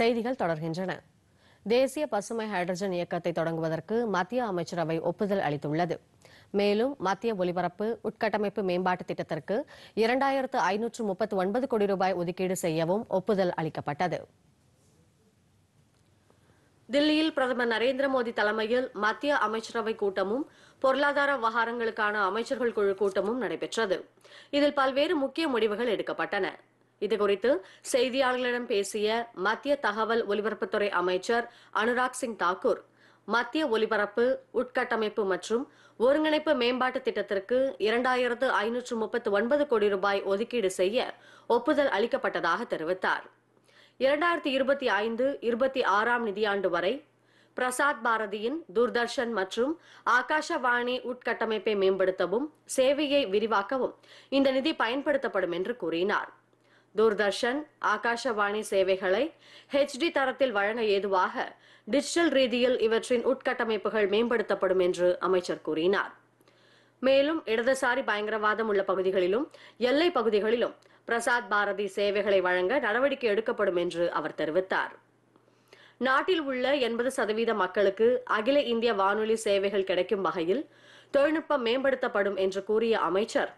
செய்திகள் தொடர்கின்றன தேசிய பசுமை ஹைட்ரஜன் இயக்கத்தை தொடங்குவதற்கு மத்திய அமைச்சரவை ஒப்புதல் அளித்துள்ளது மேலும் மத்திய ஒலிபரப்பு உட்கட்டமைப்பு மேம்பாட்டு திட்டத்திற்கு இரண்டாயிரத்து ஐநூற்று முப்பத்தி ஒன்பது கோடி ரூபாய் ஒதுக்கீடு செய்யவும் ஒப்புதல் அளிக்கப்பட்டது தில்லியில் பிரதமர் நரேந்திர மோடி தலைமையில் மத்திய அமைச்சரவை கூட்டமும் பொருளாதார விவகாரங்களுக்கான அமைச்சர்கள் குழு கூட்டமும் நடைபெற்றது இதில் பல்வேறு முக்கிய முடிவுகள் எடுக்கப்பட்டன இது குறித்து செய்தியாளர்களிடம் பேசிய மத்திய தகவல் ஒலிபரப்புத்துறை அமைச்சர் அனுராக் சிங் தாக்கூர் மத்திய ஒலிபரப்பு உட்கட்டமைப்பு மற்றும் ஒருங்கிணைப்பு மேம்பாட்டு திட்டத்திற்கு இரண்டாயிரத்து ஐநூற்று முப்பத்து ஒன்பது கோடி ரூபாய் ஒதுக்கீடு செய்ய ஒப்புதல் அளிக்கப்பட்டதாக தெரிவித்தார் இரண்டாயிரத்தி இருபத்தி ஐந்து இருபத்தி ஆறாம் நிதியாண்டு வரை பிரசாத் பாரதியின் தூர்தர்ஷன் மற்றும் ஆகாஷவாணி உட்கட்டமைப்பை மேம்படுத்தவும் சேவையை விரிவாக்கவும் இந்த நிதி பயன்படுத்தப்படும் என்று கூறினார் தூர்தர்ஷன் ஆகாஷவாணி சேவைகளை ஹெச்டி தரத்தில் வழங்க ஏதுவாக டிஜிட்டல் ரீதியில் இவற்றின் உட்கட்டமைப்புகள் மேம்படுத்தப்படும் என்று அமைச்சர் கூறினார் மேலும் இடதுசாரி பயங்கரவாதம் உள்ள பகுதிகளிலும் எல்லை பகுதிகளிலும் பிரசாத் பாரதி சேவைகளை வழங்க நடவடிக்கை எடுக்கப்படும் என்று அவர் தெரிவித்தார் நாட்டில் உள்ள எண்பது சதவீத மக்களுக்கு அகில இந்திய வானொலி சேவைகள் கிடைக்கும் வகையில் தொழில்நுட்பம் மேம்படுத்தப்படும் என்று கூறிய அமைச்சர்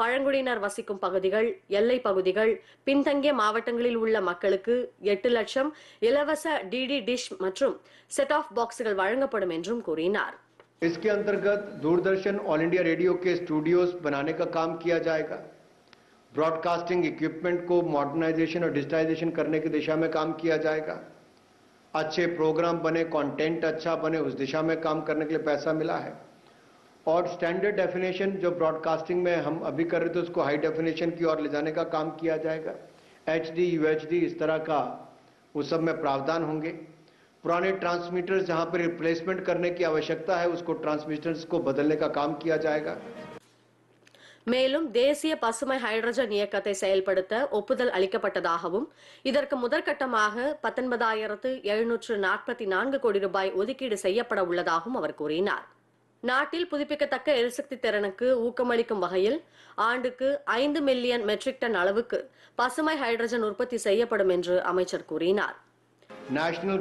பழங்குடியினர் வசிக்கும் பகுதிகள் எல்லை பகுதிகள் பின்தங்கிய மாவட்டங்களில் உள்ள மக்களுக்கு எட்டு லட்சம் இலவச டிடி டிஷ் மற்றும் செட் ஆஃப் பாக்ஸ்கள் வழங்கப்படும் என்றும் கூறினார் इसके अंतर्गत दूरदर्शन ऑल इंडिया रेडियो के स्टूडियोज बनाने का काम किया जाएगा ब्रॉडकास्टिंग इक्विपमेंट को मॉडर्नाइजेशन और डिजिटाइजेशन करने की दिशा में काम किया जाएगा अच्छे प्रोग्राम बने कंटेंट अच्छा बने उस दिशा में काम करने के लिए पैसा मिला है और स्टैंडर्ड डेफिनेशन जो ब्रॉडकास्टिंग में हम अभी कर रहे थे उसको हाई डेफिनेशन की ओर ले जाने का काम किया जाएगा H D U H D इस तरह का उस सब में प्रावधान होंगे पुराने ट्रांसमीटर्स जहां पर रिप्लेसमेंट करने की आवश्यकता है उसको ट्रांसमीटर्स को बदलने का काम किया जाएगा மேலும் தேசிய பசுமை ஹைட்ரஜன் இயக்கத்தை செயல்படுத்த ஒப்புதல் அளிக்கப்பட்டதாகவும் இதற்கு முதற்கட்டமாக பத்தொன்பதாயிரத்து எழுநூற்று நாற்பத்தி நான்கு கோடி ரூபாய் ஒதுக்கீடு செய்யப்பட உள்ளதாகவும் அவர் கூறினார் நாட்டில்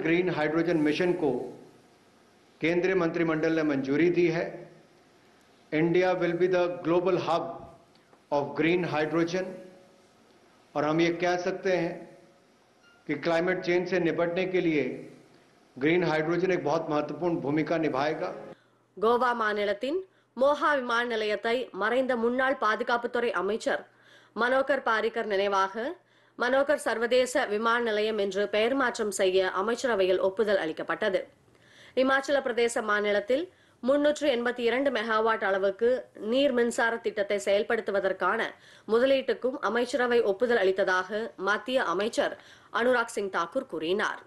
ग्रीन हाइड्रोजन मिशन को केंद्रीय मंत्रिमंडल ने मंजूरी दी है India will be the global hub of green hydrogen और हम ये कह सकते हैं कि क्लाइमेट चेंज से निपटने के लिए ग्रीन हाइड्रोजन एक बहुत महत्वपूर्ण भूमिका निभाएगा கோவா மாநிலத்தின் மோகா விமான நிலையத்தை மறைந்த முன்னாள் பாதுகாப்புத்துறை அமைச்சர் மனோகர் பாரிக்கர் நினைவாக மனோகர் சர்வதேச விமான நிலையம் என்று பெயர் மாற்றம் செய்ய அமைச்சரவையில் ஒப்புதல் அளிக்கப்பட்டது இமாச்சல பிரதேச மாநிலத்தில் முன்னூற்று எண்பத்தி இரண்டு மெகாவாட் அளவுக்கு நீர் மின்சார திட்டத்தை செயல்படுத்துவதற்கான முதலீட்டுக்கும் அமைச்சரவை ஒப்புதல் அளித்ததாக மத்திய அமைச்சர் அனுராக் சிங் தாக்கூர் கூறினார்